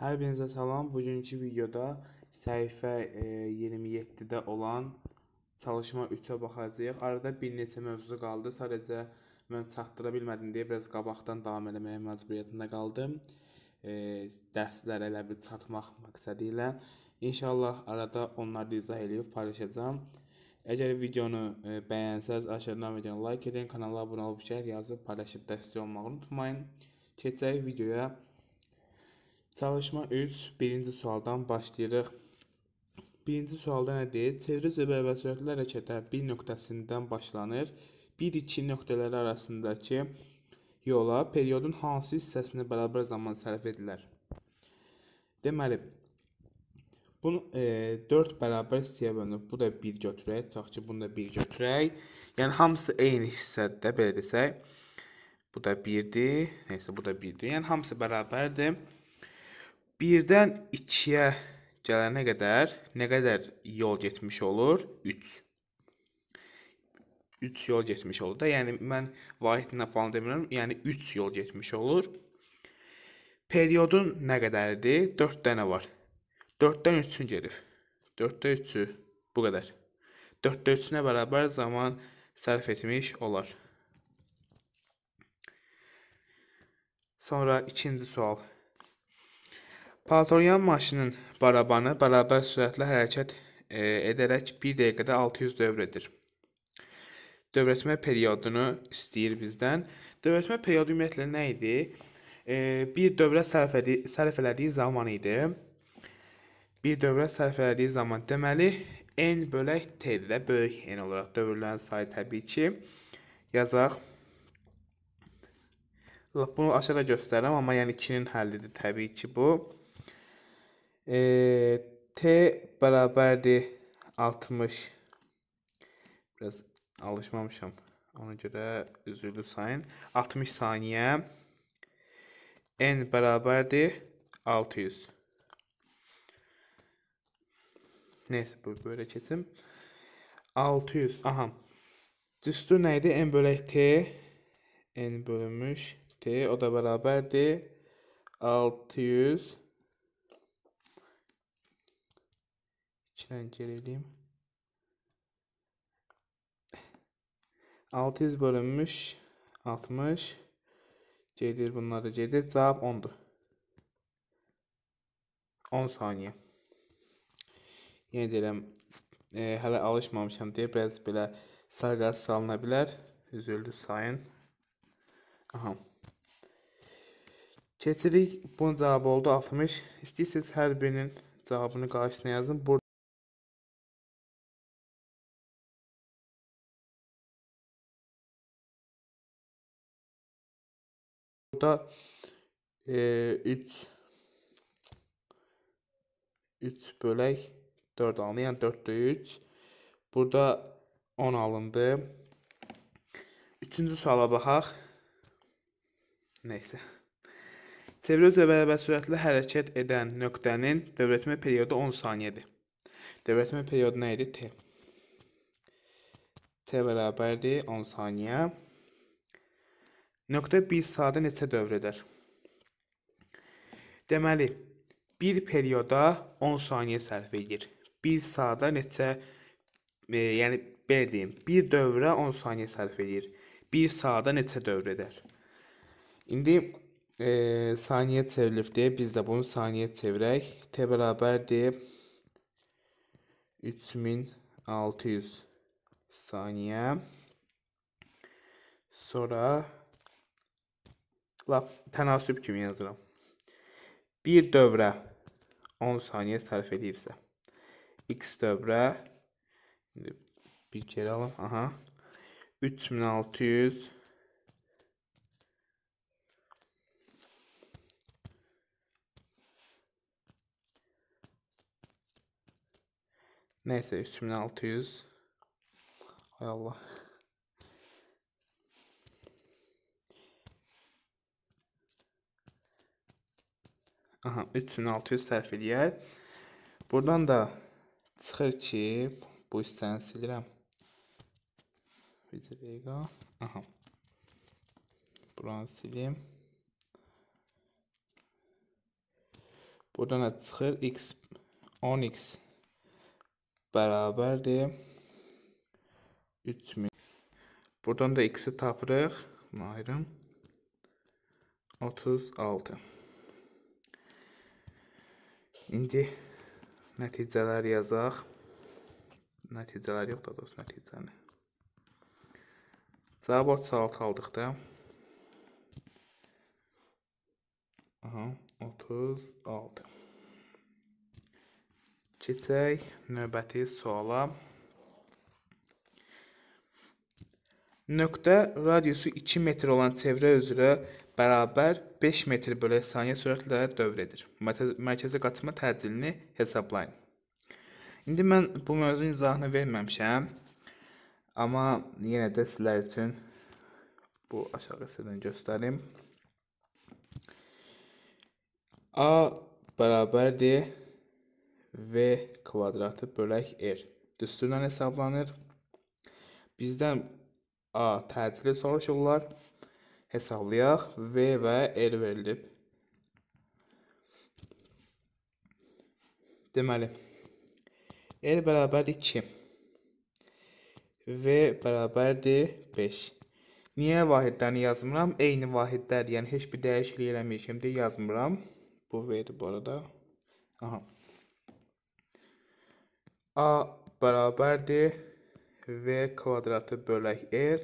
Hər birinizə salam. Bugünkü videoda səhifə 27-də e, olan çalışma 3-ə baxacağıq. Arada bir neçə mövzu qaldı. Sadəcə mən çatdıra bilmədim deyə biraz qabaqdan davam eləməyə məcburiyyətində qaldım. E, dərslər elə bir çatmaq məqsədi ilə inşallah arada onları da izah eləyib paylaşacağam. Əgər videonu e, bəyənsəz, aşağıdan videonu like edin, kanala abunə olub şərh yazıb paylaşıb dəstək olmağı unutmayın. Keçək videoya. Çalışma 3, birinci sualdan başlayırıq. Birinci sualda nə deyir? Çevri zöbər və sürətli hərəkətə bir nöqtəsindən başlanır. 1-2 nöqtələri arasındakı yola periodun hansı hissəsini bərabər zaman sərf edilər? Deməli, bunu e, 4 bərabər hissəyə bölünüb. Bu da 1 götürək, tutaq ki, bunu da 1 götürək. Yəni hamısı eyni hissədə belə desək. Bu da 1-dir. Nəysə bu da 1-dir. Yəni hamısı bərabərdir. 1-dən 2-yə gələnə qədər nə qədər yol getmiş olur? 3. 3 yol getmiş olur da, yəni mən vahidlə falan demirəm, yəni 3 yol getmiş olur. Periodun nə qədəridir? 4 dənə var. 4-dən 3-ün gedib. 4-də 3-ü bu qədər. 4-də 3-ünə bərabər zaman sərf etmiş olar. Sonra ikinci sual. Paltoryan maşının barabanı bərabər sürətlə hərəkət e, edərək 1 dəqiqədə 600 dövr edir. Dövrətmə periodunu istəyir bizdən. Dövrətmə periodu ümumiyyətlə nə idi? E, bir dövrə sərf, edi, sərf elədiyi zaman idi. Bir dövrə sərf elədiyi zaman deməli n bölək t-dir də böyük n olaraq dövrlərin sayı təbii ki yazaq. Bunu aşağıda göstərirəm, amma yəni 2-nin həllidir təbii ki bu. E, T beraberdi 60. Biraz alışmamışım. Ona görə üzrlü sayın. 60 saniye. N beraberdi 600. Neyse bu böyle keçim. 600. Aha. Düstü neydi? N bölü T. N bölünmüş T. O da beraberdi. 600. içinden gerileyim. 600 bölünmüş 60 cedir bunları cedir Cevap 10'dur. 10 saniye Yenə deyirəm, e, hələ alışmamışam deyə biraz belə sarqat salına bilər. Üzüldü sayın. Aha. Keçirik. Bunun cavabı oldu 60. İstəyirsiniz her birinin cavabını qarşısına yazın. Burada Eh, yəni Burada 3 e, 3 bölək 4 alındı. Yəni 4-də 3. Burada 10 alındı. Üçüncü suala baxaq. Nəysə. Çevrə üzrə bərabər sürətlə hərəkət edən nöqtənin dövrətmə periodu 10 saniyədir. Dövrətmə periodu nə idi? T. T bərabərdir 10 saniyə. Nöqtə bir saatda neçə dövr edər? Deməli, bir perioda 10 saniyə sərf edir. 1 saata neçə e, yəni belə deyim, bir dövrə 10 saniyə sərf edir. 1 saata neçə dövr edər? İndi e, saniyə çevrilibdi. Biz də bunu saniyə çevirək. T bərabərdir 3600 saniyə. Sonra tenasüp kimi yazıram. Bir dövrə 10 saniye sərf edibsə, x dövrə indi bir kere alım, aha. 3600 Neyse 3600 Hay Allah Aha, 3600 sərf eləyər. Buradan da çıxır ki, bu hissəni silirəm. Bir dəqiqə. Aha. Buranı silim. Buradan da çıxır x 10x bərabərdir 3000. Buradan da x-i tapırıq. Bunu ayırım. 36. İndi nəticələr yazaq. Nəticələr yox da dost nəticəni. Cavab 36 aldıq da. Aha, 36. Keçək növbəti suala. Nöqtə radiusu 2 metr olan çevrə üzrə bərabər 5 metr bölü saniyə sürətlə dövr edir. Mərkəzi qatma tədilini hesablayın. İndi mən bu mövzunun izahını verməmişəm. Amma yenə də sizlər üçün bu aşağı hissədən göstərim. A bərabərdir v kvadratı bölək r. Düsturla hesablanır. Bizdən A təcili soruşurlar hesablayaq. V və L verilib. Deməli, L bərabərdir 2. V bərabərdir 5. Niyə vahidlərini yazmıram? Eyni vahidlər, yəni heç bir dəyişiklik eləmişəm deyə yazmıram. Bu V-dir bu arada. Aha. A bərabərdir V kvadratı bölək R.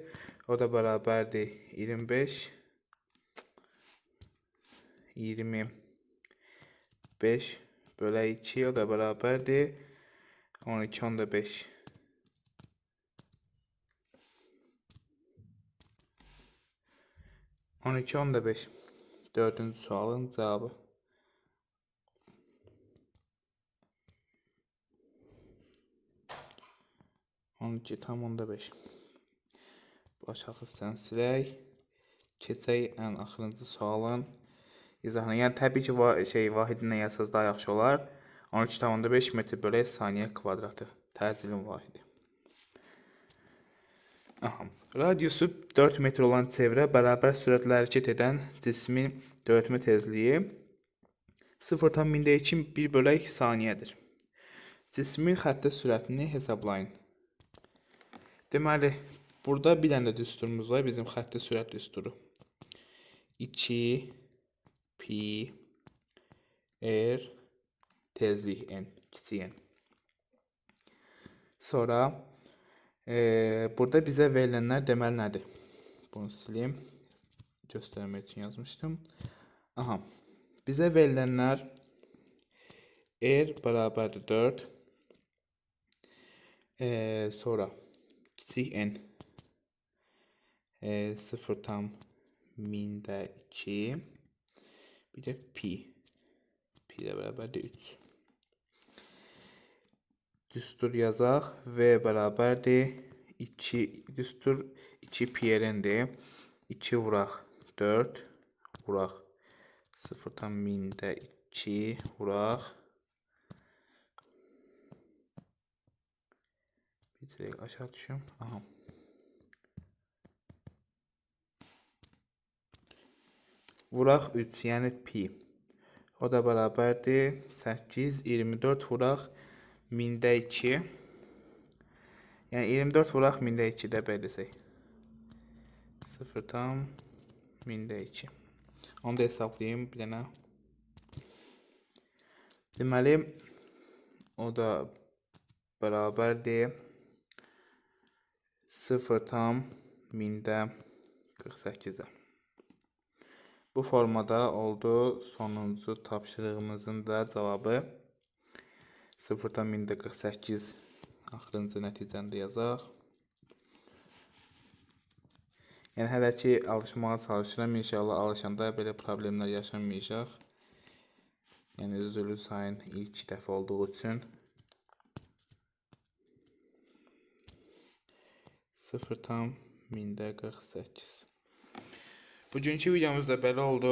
O da beraberdi. 25 25 bölü 2 o da beraberdi. 12 onda 5 12 onda 5 Dördüncü sualın cevabı. On iki tam onda beş. Baş axı sən silək. Keçək ən axırıncı sualın izahına. Yəni təbii ki, va şey vahidinlə yazsanız daha yaxşı olar. 12.5 metr bölü saniyə kvadratı. Təcilin vahidi. Aha. Radiusu 4 metr olan çevrə bərabər sürətlə hərəkət edən cismin döyütmə tezliyi 0.2 1 bölək saniyədir. Cismin xəttə sürətini hesablayın. Deməli, Burada bir dənə də düsturumuz var. Bizim xətti sürət düsturu. 2 P R tezlik N kiçik N. Sonra e, burada bizə verilənlər deməli nədir? Bunu silim. Göstərmək üçün yazmışdım. Aha. Bizə verilənlər R er bərabərdir 4. E, sonra kiçik N e, 0 tam minde 2 bir de pi pi ile beraber de 3 düstur yazaq v beraberdir 2 düstur 2 piyerindir 2 vuraq 4 vuraq 0 tam minde 2 vurak. bitirək aşağı düşüm aha vuraq 3, yəni pi. O da bərabərdir 8, 24 vuraq 1000-də 2. Yəni 24 vuraq 1000-də 2-də böləsək. 0 tam 1000-də 2. Onu da hesablayayım bir dənə. Deməli o da bərabərdir 0 tam 1000-də 48-ə. Bu formada oldu sonuncu tapşırığımızın da cavabı 0-dan 1048 axırıncı nəticəni də yazaq. Yəni hələ ki alışmağa çalışıram. İnşallah alışanda belə problemlər yaşamayacaq. Yəni üzrlü sayın ilk dəfə olduğu üçün 0 tam 1048 Bugünkü videomuz da belə oldu.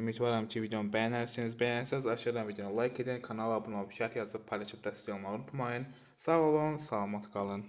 Ümidvaram ki, videomu bəyənərsiniz. Bəyənsəz aşağıdan videonu like edin, kanala abunə olub, şərh yazıb, paylaşıb dəstək olmağı unutmayın. Sağ olun, salamat qalın.